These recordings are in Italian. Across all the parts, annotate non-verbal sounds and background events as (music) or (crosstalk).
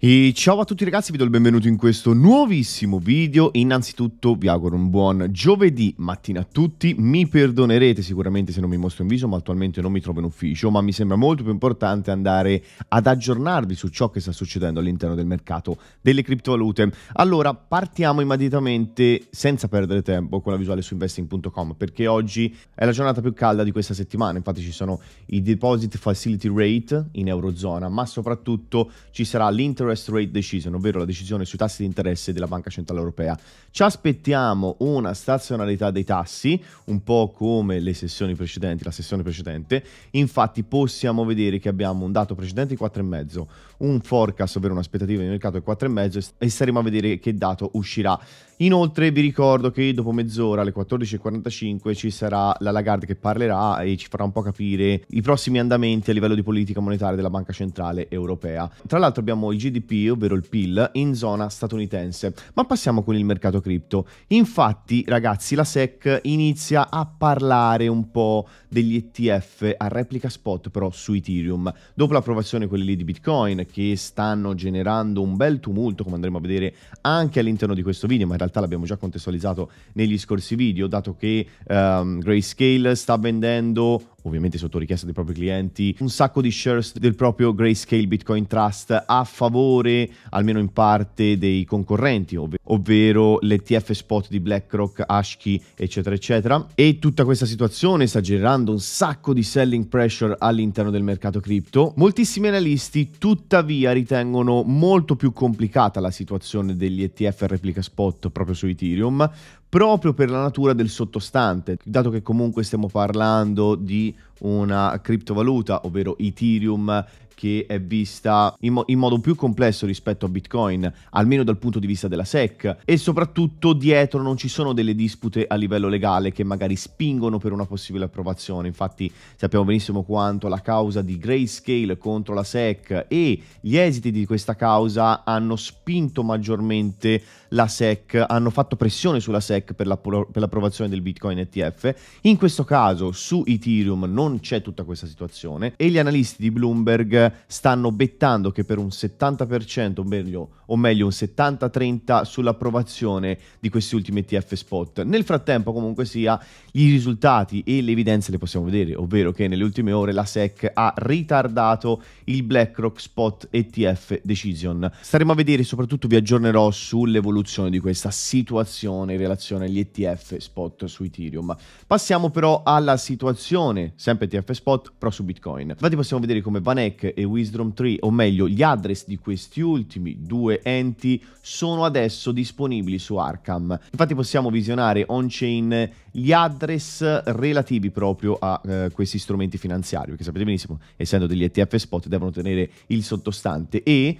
E ciao a tutti ragazzi, vi do il benvenuto in questo nuovissimo video. Innanzitutto vi auguro un buon giovedì mattina a tutti. Mi perdonerete sicuramente se non mi mostro in viso, ma attualmente non mi trovo in ufficio, ma mi sembra molto più importante andare ad aggiornarvi su ciò che sta succedendo all'interno del mercato delle criptovalute. Allora, partiamo immediatamente senza perdere tempo con la visuale su investing.com, perché oggi è la giornata più calda di questa settimana. Infatti ci sono i deposit facility rate in eurozona, ma soprattutto ci sarà l'inter Interest Rate Decision, ovvero la decisione sui tassi di interesse della Banca Centrale Europea. Ci aspettiamo una stazionalità dei tassi, un po' come le sessioni precedenti, la sessione precedente. Infatti possiamo vedere che abbiamo un dato precedente di 4,5, un forecast, ovvero un'aspettativa di mercato di 4,5 e staremo a vedere che dato uscirà Inoltre vi ricordo che dopo mezz'ora alle 14.45 ci sarà la Lagarde che parlerà e ci farà un po' capire i prossimi andamenti a livello di politica monetaria della Banca Centrale Europea. Tra l'altro abbiamo il GDP, ovvero il PIL, in zona statunitense. Ma passiamo con il mercato cripto. Infatti, ragazzi, la SEC inizia a parlare un po' degli ETF a replica spot però su Ethereum. Dopo l'approvazione quelli lì di Bitcoin che stanno generando un bel tumulto, come andremo a vedere anche all'interno di questo video, ma in realtà realtà l'abbiamo già contestualizzato negli scorsi video, dato che um, Grayscale sta vendendo ovviamente sotto richiesta dei propri clienti, un sacco di shares del proprio Grayscale Bitcoin Trust a favore, almeno in parte, dei concorrenti, ov- ovvero l'ETF spot di BlackRock, Ashkey, eccetera, eccetera. E tutta questa situazione sta generando un sacco di selling pressure all'interno del mercato cripto. Moltissimi analisti, tuttavia, ritengono molto più complicata la situazione degli ETF replica spot proprio su Ethereum, proprio per la natura del sottostante, dato che comunque stiamo parlando di di una criptovaluta, ovvero Ethereum che è vista in, mo- in, modo più complesso rispetto a Bitcoin, almeno dal punto di vista della SEC, e soprattutto dietro non ci sono delle dispute a livello legale che magari spingono per una possibile approvazione. Infatti sappiamo benissimo quanto la causa di Grayscale contro la SEC e gli esiti di questa causa hanno spinto maggiormente la SEC, hanno fatto pressione sulla SEC per, la pro- per l'approvazione del Bitcoin ETF. In questo caso su Ethereum non c'è tutta questa situazione e gli analisti di Bloomberg stanno bettando che per un 70%, o meglio, o meglio un 70-30 sull'approvazione di questi ultimi ETF spot. Nel frattempo comunque sia i risultati e le evidenze le possiamo vedere, ovvero che nelle ultime ore la SEC ha ritardato il BlackRock Spot ETF Decision. Staremo a vedere, soprattutto vi aggiornerò sull'evoluzione di questa situazione in relazione agli ETF spot su Ethereum. Passiamo però alla situazione, sempre ETF spot, però su Bitcoin. Infatti possiamo vedere come Vanek e Wisdom 3, o meglio gli address di questi ultimi due enti, sono adesso disponibili su Arkham. Infatti possiamo visionare on-chain gli address relativi proprio a eh, questi strumenti finanziari, perché sapete benissimo, essendo degli ETF spot, devono tenere il sottostante e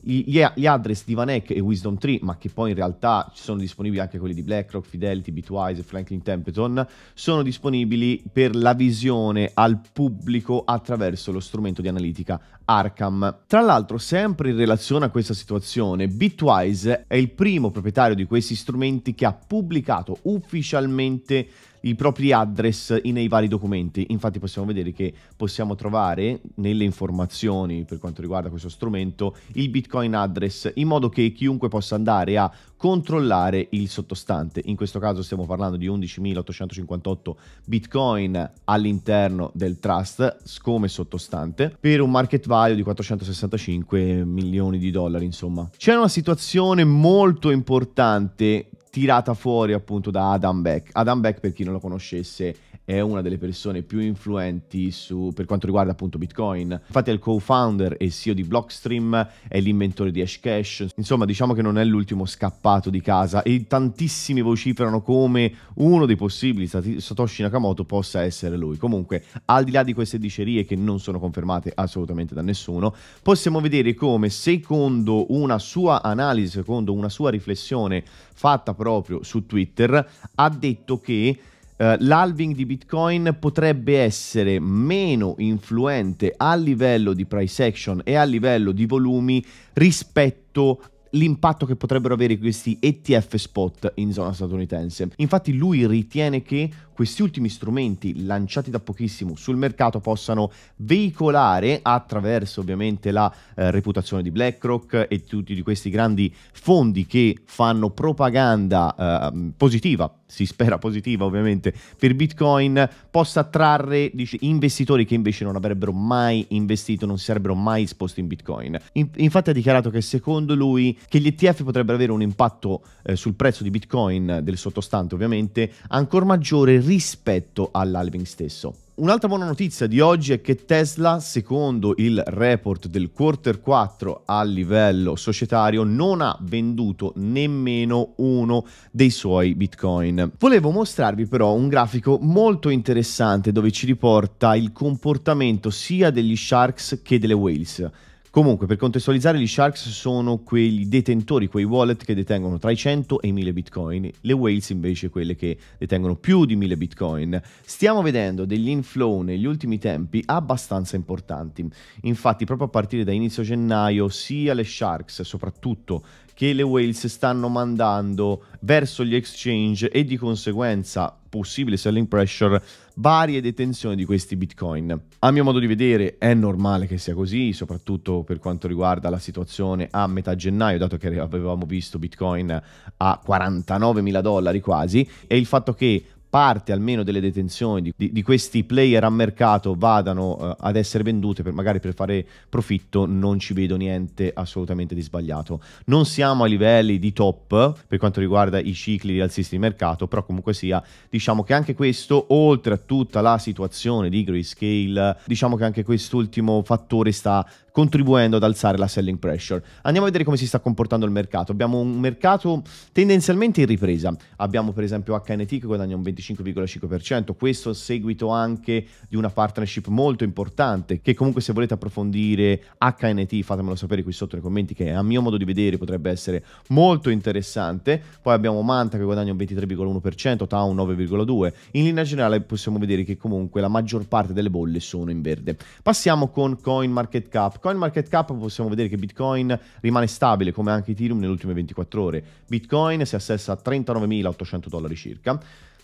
gli, gli address di Vanek e Wisdom Tree, ma che poi in realtà ci sono disponibili anche quelli di BlackRock, Fidelity, Bitwise e Franklin Templeton, sono disponibili per la visione al pubblico attraverso lo strumento di analitica Arkham. Tra l'altro, sempre in relazione a questa situazione, Bitwise è il primo proprietario di questi strumenti che ha pubblicato ufficialmente i propri address nei vari documenti. Infatti possiamo vedere che possiamo trovare nelle informazioni per quanto riguarda questo strumento il Bitcoin address in modo che chiunque possa andare a controllare il sottostante. In questo caso stiamo parlando di 11.858 Bitcoin all'interno del trust come sottostante per un market value di 465 milioni di dollari, insomma. C'è una situazione molto importante tirata fuori appunto da Adam Beck. Adam Beck, per chi non lo conoscesse, è una delle persone più influenti su, per quanto riguarda appunto Bitcoin. Infatti è il co-founder e CEO di Blockstream, è l'inventore di Hashcash, insomma diciamo che non è l'ultimo scappato di casa e tantissimi vociferano come uno dei possibili Satoshi Nakamoto possa essere lui. Comunque, al di là di queste dicerie che non sono confermate assolutamente da nessuno, possiamo vedere come secondo una sua analisi, secondo una sua riflessione fatta proprio su Twitter, ha detto che eh, l'halving di Bitcoin potrebbe essere meno influente a livello di price action e a livello di volumi rispetto l'impatto che potrebbero avere questi ETF spot in zona statunitense. Infatti lui ritiene che questi ultimi strumenti lanciati da pochissimo sul mercato possano veicolare attraverso ovviamente la eh, reputazione di BlackRock e tutti di questi grandi fondi che fanno propaganda eh, positiva si spera positiva ovviamente per Bitcoin possa attrarre dice, investitori che invece non avrebbero mai investito, non si sarebbero mai esposti in Bitcoin. In, infatti ha dichiarato che secondo lui che gli ETF potrebbero avere un impatto eh, sul prezzo di Bitcoin del sottostante ovviamente ancora maggiore rispetto all'halving stesso. Un'altra buona notizia di oggi è che Tesla, secondo il report del quarter 4 a livello societario, non ha venduto nemmeno uno dei suoi bitcoin. Volevo mostrarvi però un grafico molto interessante dove ci riporta il comportamento sia degli sharks che delle whales. Comunque, per contestualizzare, gli Sharks sono quei detentori, quei wallet che detengono tra i 100 e i 1000 bitcoin, le whales invece quelle che detengono più di 1000 bitcoin. Stiamo vedendo degli inflow negli ultimi tempi abbastanza importanti. Infatti, proprio a partire da inizio gennaio, sia le Sharks, soprattutto che le whales stanno mandando verso gli exchange e di conseguenza possibile selling pressure, varie detenzioni di questi bitcoin. A mio modo di vedere è normale che sia così, soprattutto per quanto riguarda la situazione a metà gennaio, dato che avevamo visto bitcoin a 49 mila dollari quasi, e il fatto che parte almeno delle detenzioni di, di, di questi player a mercato vadano eh, ad essere vendute per, magari per fare profitto non ci vedo niente assolutamente di sbagliato non siamo a livelli di top per quanto riguarda i cicli rialzisti di mercato però comunque sia diciamo che anche questo oltre a tutta la situazione di Grayscale diciamo che anche quest'ultimo fattore sta contribuendo ad alzare la selling pressure. Andiamo a vedere come si sta comportando il mercato. Abbiamo un mercato tendenzialmente in ripresa. Abbiamo per esempio HNT che guadagna un 25,5%, questo seguito anche di una partnership molto importante che comunque se volete approfondire HNT fatemelo sapere qui sotto nei commenti che a mio modo di vedere potrebbe essere molto interessante. Poi abbiamo Manta che guadagna un 23,1%, Tau 9,2%. In linea generale possiamo vedere che comunque la maggior parte delle bolle sono in verde. Passiamo con CoinMarketCap market cap possiamo vedere che Bitcoin rimane stabile come anche Ethereum nelle ultime 24 ore. Bitcoin si assessa a 39.800 dollari circa,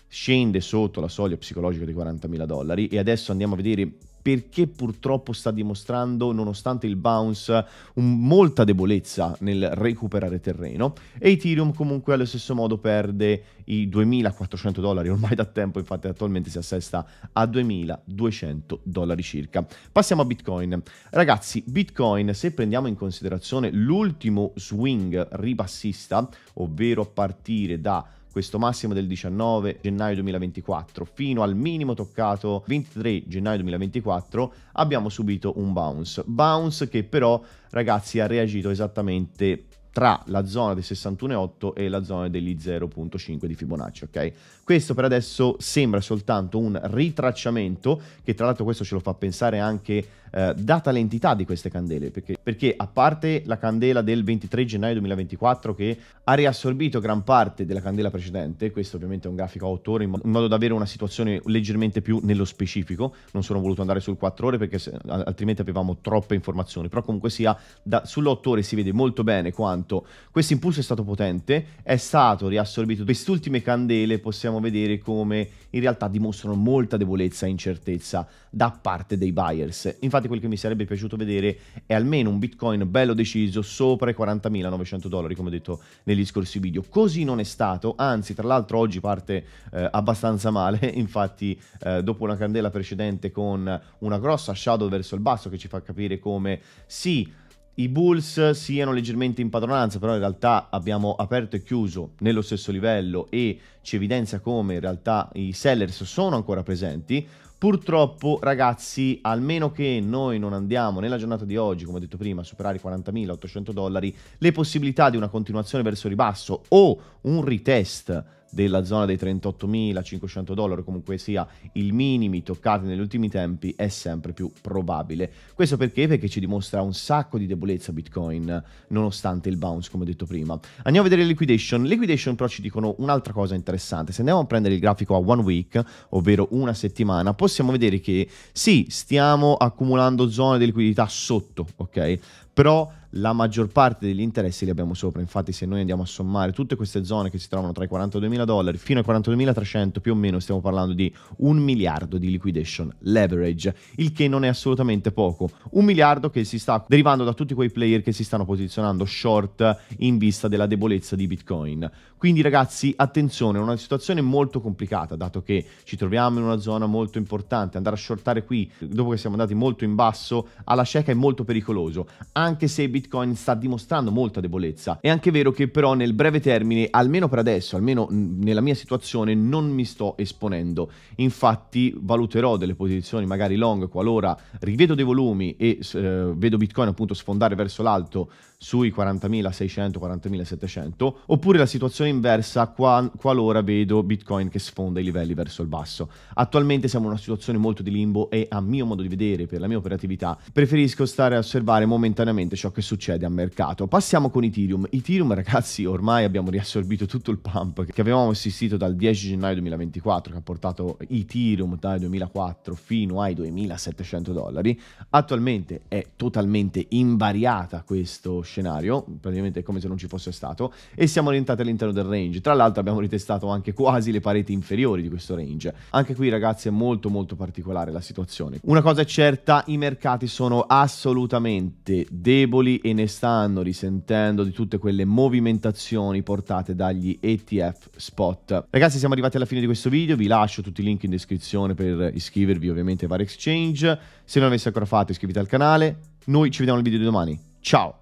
scende sotto la soglia psicologica dei 40.000 dollari e adesso andiamo a vedere perché purtroppo sta dimostrando, nonostante il bounce, un, molta debolezza nel recuperare terreno. E Ethereum comunque allo stesso modo perde i 2.400 dollari ormai da tempo, infatti attualmente si assesta a 2.200 dollari circa. Passiamo a Bitcoin. Ragazzi, Bitcoin, se prendiamo in considerazione l'ultimo swing ribassista, ovvero a partire da questo massimo del 19 gennaio 2024 fino al minimo toccato 23 gennaio 2024 abbiamo subito un bounce. Bounce che però ragazzi ha reagito esattamente tra la zona dei 61,8 e la zona degli 0.5 di Fibonacci, ok? Questo per adesso sembra soltanto un ritracciamento, che tra l'altro questo ce lo fa pensare anche eh, data l'entità di queste candele, perché, perché, a parte la candela del 23 gennaio 2024 che ha riassorbito gran parte della candela precedente, questo ovviamente è un grafico a 8 ore in, modo, in modo da avere una situazione leggermente più nello specifico, non sono voluto andare sul 4 ore perché se, altrimenti avevamo troppe informazioni, però comunque sia sull'8 ore si vede molto bene quanto tanto questo impulso è stato potente, è stato riassorbito. Queste ultime candele possiamo vedere come in realtà dimostrano molta debolezza e incertezza da parte dei buyers. Infatti quel che mi sarebbe piaciuto vedere è almeno un Bitcoin bello deciso sopra i 40.900 dollari, come ho detto negli scorsi video. Così non è stato, anzi tra l'altro oggi parte eh, abbastanza male, (laughs) infatti eh, dopo una candela precedente con una grossa shadow verso il basso che ci fa capire come sì i Bulls siano leggermente in padronanza, però in realtà abbiamo aperto e chiuso nello stesso livello e ci evidenzia come in realtà i sellers sono ancora presenti. Purtroppo, ragazzi, almeno che noi non andiamo nella giornata di oggi, come ho detto prima, a superare i 40.800 dollari, le possibilità di una continuazione verso il ribasso o un retest della zona dei 38.500 dollari, comunque sia il minimi toccati negli ultimi tempi, è sempre più probabile. Questo perché? Perché ci dimostra un sacco di debolezza Bitcoin, nonostante il bounce, come ho detto prima. Andiamo a vedere liquidation. Liquidation però ci dicono un'altra cosa interessante. Se andiamo a prendere il grafico a one week, ovvero una settimana, possiamo vedere che sì, stiamo accumulando zone di liquidità sotto, ok? Però la maggior parte degli interessi li abbiamo sopra. Infatti, se noi andiamo a sommare tutte queste zone che si trovano tra i 42.000 dollari fino ai 42.300, più o meno stiamo parlando di un miliardo di liquidation leverage, il che non è assolutamente poco. Un miliardo che si sta derivando da tutti quei player che si stanno posizionando short in vista della debolezza di Bitcoin. Quindi, ragazzi, attenzione, è una situazione molto complicata, dato che ci troviamo in una zona molto importante. Andare a shortare qui, dopo che siamo andati molto in basso, alla cieca è molto pericoloso, anche se Bitcoin Bitcoin sta dimostrando molta debolezza. È anche vero che però nel breve termine, almeno per adesso, almeno nella mia situazione, non mi sto esponendo. Infatti valuterò delle posizioni magari long qualora rivedo dei volumi e eh, vedo Bitcoin appunto sfondare verso l'alto sui 40.600, 40.700, oppure la situazione inversa qua, qualora vedo Bitcoin che sfonda i livelli verso il basso. Attualmente siamo in una situazione molto di limbo e a mio modo di vedere, per la mia operatività, preferisco stare a osservare momentaneamente ciò che succede succede a mercato. Passiamo con Ethereum. Ethereum, ragazzi, ormai abbiamo riassorbito tutto il pump che avevamo assistito dal 10 gennaio 2024, che ha portato Ethereum dal 2004 fino ai 2700 dollari. Attualmente è totalmente invariata questo scenario, praticamente è come se non ci fosse stato, e siamo orientati all'interno del range. Tra l'altro abbiamo ritestato anche quasi le pareti inferiori di questo range. Anche qui, ragazzi, è molto molto particolare la situazione. Una cosa è certa, i mercati sono assolutamente deboli e ne stanno risentendo di tutte quelle movimentazioni portate dagli ETF spot. Ragazzi siamo arrivati alla fine di questo video, vi lascio tutti i link in descrizione per iscrivervi ovviamente a vari exchange, se non l'avete ancora fatto iscrivetevi al canale, noi ci vediamo al video di domani, ciao!